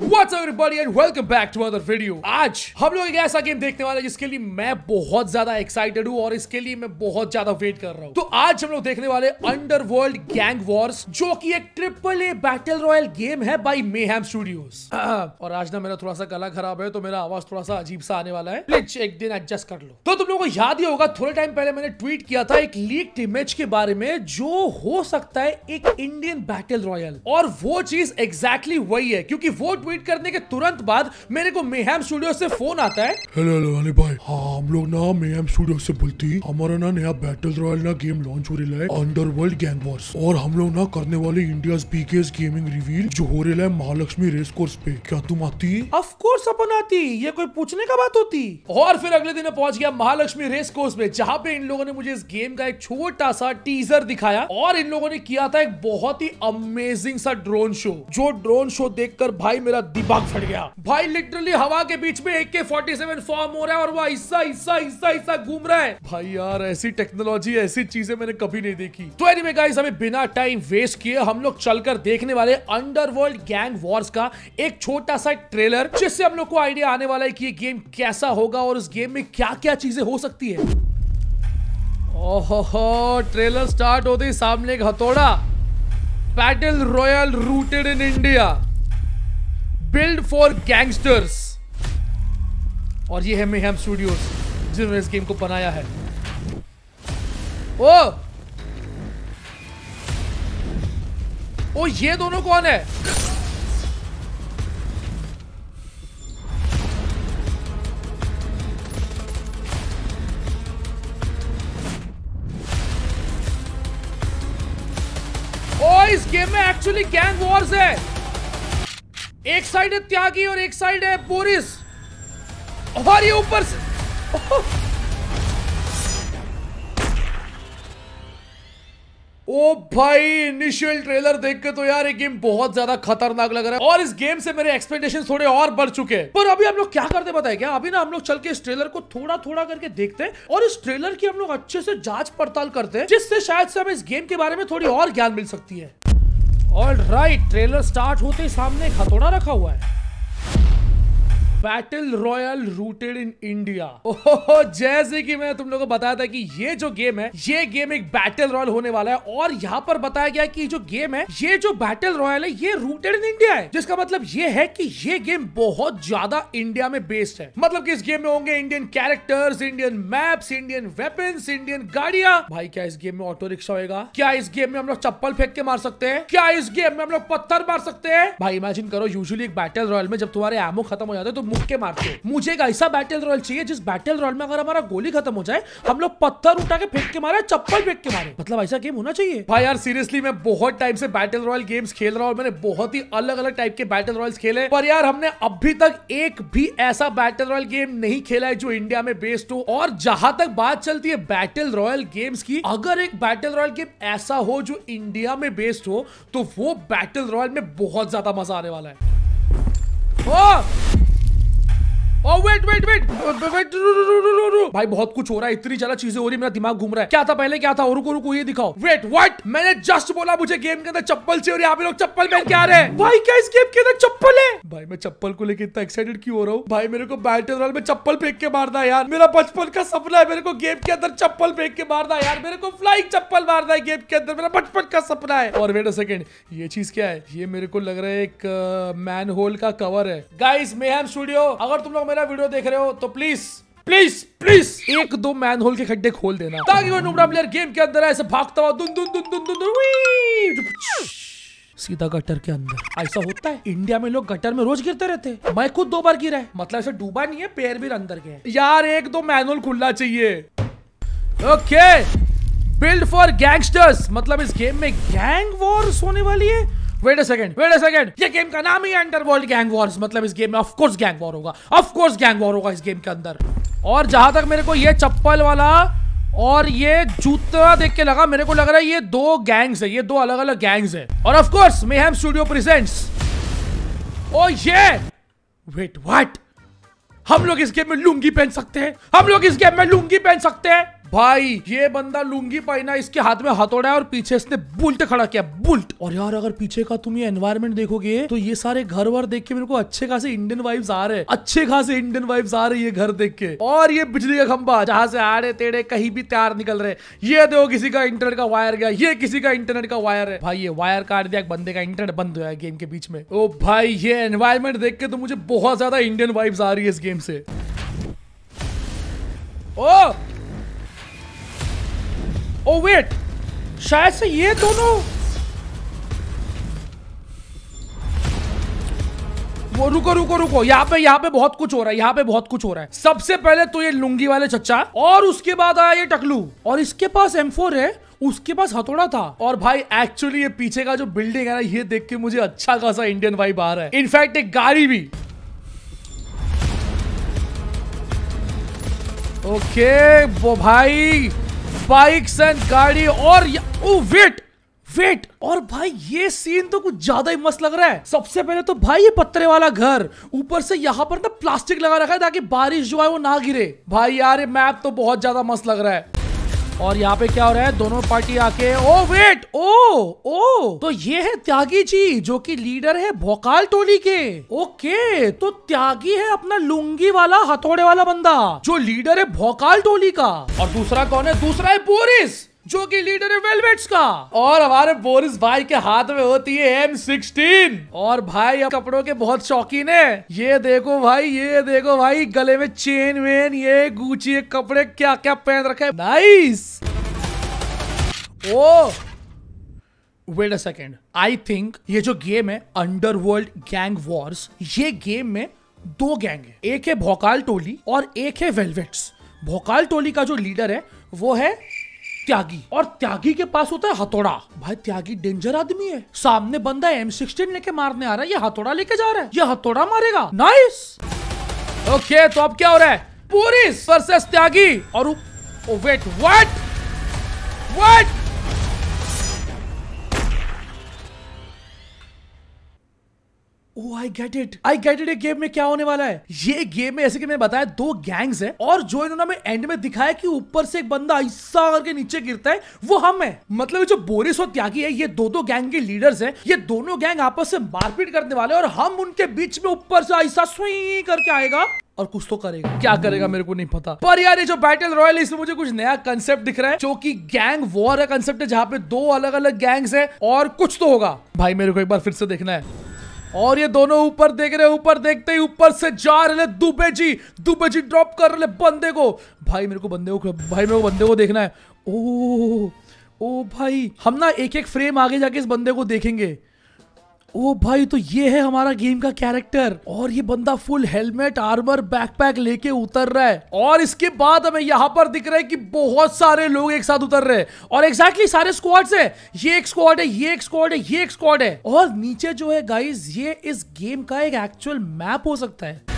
What's up everybody and welcome back to another video. आज हम लोग एक ऐसा गेम देखने वाले हैं जिसके लिए मैं बहुत ज्यादा एक्साइटेड हूँ और इसके लिए मैं बहुत ज्यादा वेट कर रहा हूँ तो आज हम लोग देखने वाले अंडर वर्ल्ड गैंग वॉर्स जो कि एक triple A battle royale game है बाई मेहम स्टूडियोज और आज ना मेरा थोड़ा सा गला खराब है तो मेरा आवाज थोड़ा सा अजीब सा आने वाला है प्लीज एक दिन एडजस्ट कर लो तो तुम लोग को याद ही होगा थोड़े टाइम पहले मैंने ट्वीट किया था एक लीक इमेज के बारे में जो हो सकता है एक इंडियन बैटल रॉयल और वो चीज एग्जैक्टली वही है क्योंकि वो ट्वीट करने के तुरंत बाद मेरे को मेहम स्टूडियो से फोन आता है हेलो हेलो अली भाई हाँ हम लोग ना मेहम स्टूडियो से बोलते हैं हमारा ना नया बैटल रॉयल ना गेम लॉन्च हो रहा है अंडर वर्ल्ड गैंग वॉर्स और हम लोग ना करने वाले इंडिया बिगेस्ट गेमिंग रिवील जो हो रहा है महालक्ष्मी रेस कोर्स पे क्या तुम आती ऑफ अपन आती ये कोई पूछने का बात होती और फिर अगले दिन पहुंच गया महालक्ष्मी रेस कोर्स में जहाँ पे इन लोगों ने मुझे इस गेम का एक छोटा सा टीजर दिखाया और इन लोगों ने किया था एक बहुत ही अमेजिंग सा ड्रोन शो जो ड्रोन शो देखकर भाई मेरे मेरा दिमाग फट गया भाई लिटरली हवा के बीच में एके फोर्टी सेवन फॉर्म हो रहा है और वह हिस्सा हिस्सा हिस्सा हिस्सा घूम रहा है भाई यार ऐसी टेक्नोलॉजी ऐसी चीजें मैंने कभी नहीं देखी तो एनीवे गाइस हमें बिना टाइम वेस्ट किए हम लोग चलकर देखने वाले अंडरवर्ल्ड गैंग वॉर्स का एक छोटा सा ट्रेलर जिससे हम लोग को आइडिया आने वाला है की ये गेम कैसा होगा और उस गेम में क्या क्या चीजें हो सकती है ओहो ट्रेलर स्टार्ट होते सामने एक हथौड़ा battle royale rooted in India build for gangsters और ये है मेहम स्टूडियोज जिन्होंने इस गेम को बनाया है ओ ओ ये दोनों कौन है ओ इस गेम में एक्चुअली गैंग वॉर्स है एक साइड है त्यागी और एक साइड है बोरिस और ये ऊपर से ओ भाई इनिशियल ट्रेलर देख के तो यार ये गेम बहुत ज्यादा खतरनाक लग रहा है और इस गेम से मेरे एक्सपेक्टेशन थोड़े और बढ़ चुके हैं पर अभी हम लोग क्या करते बताए क्या अभी ना हम लोग चल के इस ट्रेलर को थोड़ा थोड़ा करके देखते हैं और इस ट्रेलर की हम लोग अच्छे से जांच पड़ताल करते हैं जिससे शायद से हमें इस गेम के बारे में थोड़ी और ज्ञान मिल सकती है ऑल राइट ट्रेलर स्टार्ट होते ही सामने एक हथौड़ा रखा हुआ है battle royale rooted in India ओहो जैसे कि मैं तुम लोगों को बताया था कि ये जो गेम है ये गेम एक बैटल रॉयल होने वाला है और यहाँ पर बताया गया कि जो गेम है ये जो बैटल रॉयल है ये रूटेड इन इंडिया है जिसका मतलब ये है कि ये गेम बहुत ज्यादा इंडिया में बेस्ड है मतलब कि इस गेम में होंगे Indian characters Indian maps Indian weapon Indian गाड़िया भाई क्या इस गेम में ऑटो रिक्शा होगा क्या इस गेम में हम लोग चप्पल फेंक के मार सकते हैं क्या इस गेम में हम लोग पत्थर मार सकते हैं भाई इमेजिन करो यूजली एक बैटल रॉयल में जब तुम्हारे एमो खत्म हो जाते हैं तो मुक्के मारते हो मुझे एक ऐसा बैटल रॉयल चाहिए जिस बैटल रॉयल में अगर हमारा गोली खत्म हो जाए हम लोग पत्थर उठा के फेंक के मारे चप्पल फेंक के मारे मतलब ऐसा गेम होना चाहिए भाई यार सीरियसली मैं बहुत टाइम से बैटल रॉयल गेम्स खेल रहा हूँ मैंने बहुत ही अलग अलग टाइप के बैटल रॉयल्स खेले पर यार हमने अभी तक एक भी ऐसा बैटल रॉयल गेम नहीं खेला है जो इंडिया में बेस्ड हो और जहां तक बात चलती है बैटल रॉयल गेम्स की अगर एक बैटल रॉयल गेम ऐसा हो जो इंडिया में बेस्ड हो तो वो बैटल रॉयल में बहुत ज्यादा मजा आने वाला है ओ! Oh, wait, wait, wait. Wait, भाई बहुत कुछ हो रहा है इतनी ज्यादा चीजें हो रही मेरा दिमाग घूम रहा है क्या था पहले क्या था रुको रुको ये दिखाओ वेट वट मैंने जस्ट बोला मुझे गेम के अंदर चप्पल से और यहाँ पे लोग चप्पल पहन के आ रहे हैं भाई क्या इस गेम के अंदर चप्पल है भाई मैं चप्पल को लेकर इतना एक्साइटेड क्यों हो रहा हूँ भाई मेरे को बैटल में चप्पल फेंक के मारना यार मेरा बचपन का सपना है मेरे को गेम के अंदर चप्पल फेंक के मारना है यार मेरे को फ्लाइंग चप्पल मारना है गेम के अंदर मेरा बचपन का सपना है और वेट अ सेकेंड ये चीज क्या है ये मेरे को लग रहा है एक मैन uh, होल का कवर है गाइस मेहम स्टूडियो अगर तुम लोग मेरा वीडियो देख रहे हो तो प्लीज प्लीज प्लीज एक दो मैन होल के खड्डे खोल देना ताकि वो नुबड़ा प्लेयर गेम के अंदर ऐसे भागता हुआ दुन दुन दुन दुन दुन, दुन सीधा गटर के अंदर ऐसा होता है इंडिया में लोग गटर में रोज गिरते रहते हैं मैं खुद दो बार गिरा है मतलब ऐसे डूबा नहीं है पैर भी अंदर गए यार एक दो मैनुअल खुलना चाहिए ओके बिल्ड फॉर गैंगस्टर्स मतलब इस गेम में गैंग वॉर्स होने वाली है wait a second wait a second ये गेम का नाम ही अंडरवर्ल्ड गैंग वॉर्स मतलब इस गेम में ऑफ कोर्स गैंग वॉर होगा ऑफ कोर्स गैंग वॉर होगा इस गेम के अंदर और जहां तक मेरे को ये चप्पल वाला और ये जूता देख के लगा मेरे को लग रहा है ये दो गैंग्स है ये दो अलग अलग गैंग्स है और of course may Mayhem studio presents oh ये वेट व्हाट हम लोग इस गेम में लुंगी पहन सकते हैं हम लोग इस गेम में लुंगी पहन सकते हैं भाई ये बंदा लुंगी पहना इसके हाथ में हथौड़ा है और पीछे इसने बुल्ट खड़ा किया बुल्ट और यार अगर पीछे का तुम ये एनवायरमेंट देखोगे तो ये सारे घर वर देख के मेरे को अच्छे खासे इंडियन वाइब्स आ रहे हैं अच्छे खासे इंडियन वाइब्स आ रहे ये घर देख के और ये बिजली का खंबा जहां से आड़े तेड़े कहीं भी तैयार निकल रहे ये देखो किसी का इंटरनेट का वायर गया ये किसी का इंटरनेट का वायर है भाई ये वायर काट दिया बंदे का इंटरनेट बंद हो गया गेम के बीच में ओ भाई ये एनवायरमेंट देख के तो मुझे बहुत ज्यादा इंडियन वाइब्स आ रही है इस गेम से ओ ओ oh, वेट शायद से ये दोनों वो रुको रुको रुको यहाँ पे यहाँ पे बहुत कुछ हो रहा है यहाँ पे बहुत कुछ हो रहा है सबसे पहले तो ये लुंगी वाले चचा और उसके बाद आया ये टकलू और इसके पास M4 है उसके पास हथौड़ा था और भाई एक्चुअली ये पीछे का जो बिल्डिंग है ना ये देख के मुझे अच्छा खासा इंडियन वाइब आ रहा है इनफैक्ट एक गाड़ी भी ओके वो भाई बाइक्स एंड गाड़ी और ओ वेट वेट और भाई ये सीन तो कुछ ज्यादा ही मस्त लग रहा है सबसे पहले तो भाई ये पत्थरे वाला घर ऊपर से यहाँ पर ना प्लास्टिक लगा रखा है ताकि बारिश जो है वो ना गिरे भाई यार ये मैप तो बहुत ज्यादा मस्त लग रहा है और यहाँ पे क्या हो रहा है दोनों पार्टी आके ओ वेट ओ ओ तो ये है त्यागी जी जो कि लीडर है भोकाल टोली के ओके तो त्यागी है अपना लुंगी वाला हथौड़े वाला बंदा जो लीडर है भोकाल टोली का और दूसरा कौन है दूसरा है बोरिस जो कि लीडर है वेलवेट्स का और हमारे बोरिस भाई के हाथ में होती है एम सिक्सटीन और भाई अब कपड़ों के बहुत शौकीन है ये देखो भाई ये देखो भाई गले में चेन वेन ये गुची कपड़े क्या क्या पहन रखे nice oh wait a second I think ये जो गेम है अंडरवर्ल्ड गैंग वॉर्स ये गेम में दो गैंग है एक है भोकाल टोली और एक है वेलवेट्स भोकाल टोली का जो लीडर है वो है त्यागी और त्यागी के पास होता है हथौड़ा भाई त्यागी डेंजर आदमी है सामने बंदा एम सिक्सटीन लेके मारने आ रहा है ये हथौड़ा लेके जा रहा है ये हथौड़ा मारेगा नाइस ओके तो अब क्या हो रहा है पूरी वर्सेस त्यागी और wait what what oh I get it I get it game में क्या होने वाला है ये गेम में ऐसे कि मैंने बताया दो गैंग्स हैं और जो इन्होंने हमें एंड में दिखाया कि ऊपर से एक बंदा ऐसा करके नीचे गिरता है वो हम है मतलब जो बोरिस और त्यागी है ये दो दो गैंग के लीडर्स हैं ये दोनों गैंग आपस से मारपीट करने वाले और हम उनके बीच में ऊपर से ऐसा स्वी करके आएगा और कुछ तो करेगा क्या करेगा मेरे को नहीं पता पर यार ये जो बैटल रॉयल इसमें मुझे कुछ नया कंसेप्ट दिख रहा है जो कि गैंग वॉर का कंसेप्ट है जहाँ पे दो अलग अलग गैंग्स है और कुछ तो होगा भाई मेरे को एक बार फिर से देखना है और ये दोनों ऊपर देख रहे ऊपर देखते ही ऊपर से जा रहे दुबे जी दुबे जी ड्रॉप कर रहे बंदे को भाई मेरे को बंदे को भाई मेरे को बंदे को देखना है ओ ओ भाई हम ना एक एक फ्रेम आगे जाके इस बंदे को देखेंगे ओ भाई तो ये है हमारा गेम का कैरेक्टर और ये बंदा फुल हेलमेट आर्मर बैकपैक लेके उतर रहा है और इसके बाद हमें यहाँ पर दिख रहा है कि बहुत सारे लोग एक साथ उतर रहे हैं और एग्जैक्टली exactly सारे स्क्वाड्स है ये एक स्क्वाड है ये एक स्क्वाड है ये एक स्क्वाड है और नीचे जो है गाइज ये इस गेम का एक एक्चुअल मैप हो सकता है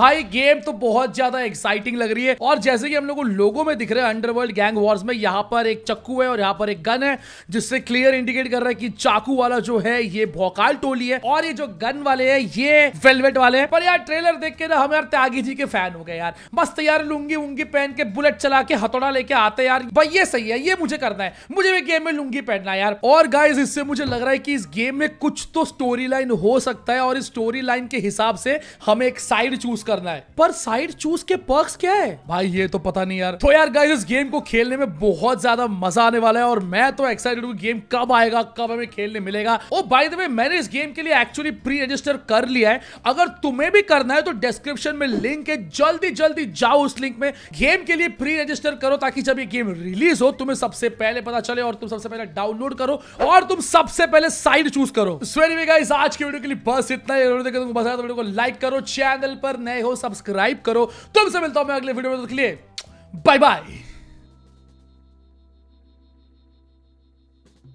भाई गेम तो बहुत ज्यादा एक्साइटिंग लग रही है और जैसे कि हम लोगों को लोगों में दिख रहे हैं अंडरवर्ल्ड गैंग वॉर्स में यहाँ पर एक चक्कू है और यहाँ पर एक गन है जिससे क्लियर इंडिकेट कर रहा है कि चाकू वाला जो है ये भोकाल टोली है और ये जो गन वाले है ये वेलवेट वाले है पर यार ट्रेलर देख के ना हम यार त्यागी जी के फैन हो गए यार मस्त यार लुंगी उंगी पहन के बुलेट चला के हथौड़ा लेके आते यार भाई ये सही है ये मुझे करना है मुझे भी गेम में लुंगी पहनना है यार और गाइज इससे मुझे लग रहा है कि इस गेम में कुछ तो स्टोरी लाइन हो सकता है और इस स्टोरी लाइन के हिसाब से हम एक साइड चूज करना है पर साइड चूज के पर्क्स क्या है भाई ये तो पता नहीं यार तो यार गाइस इस गेम को खेलने में बहुत ज्यादा मजा आने वाला है और मैं तो एक्साइटेड हूँ गेम कब आएगा कब हमें खेलने मिलेगा और भाई द मैंने इस गेम के लिए एक्चुअली प्री रजिस्टर कर लिया है अगर तुम्हें भी करना है तो डिस्क्रिप्शन में लिंक है जल्दी जल्दी जाओ उस लिंक में गेम के लिए प्री रजिस्टर करो ताकि जब ये गेम रिलीज हो तुम्हें सबसे पहले पता चले और तुम सबसे पहले डाउनलोड करो और तुम सबसे पहले साइड चूज करो सो so anyway आज की वीडियो के लिए बस इतना ही वीडियो तो तो को लाइक करो चैनल पर नए नए हो सब्सक्राइब करो तुमसे मिलता हूं मैं अगले वीडियो में तो के लिए बाय बाय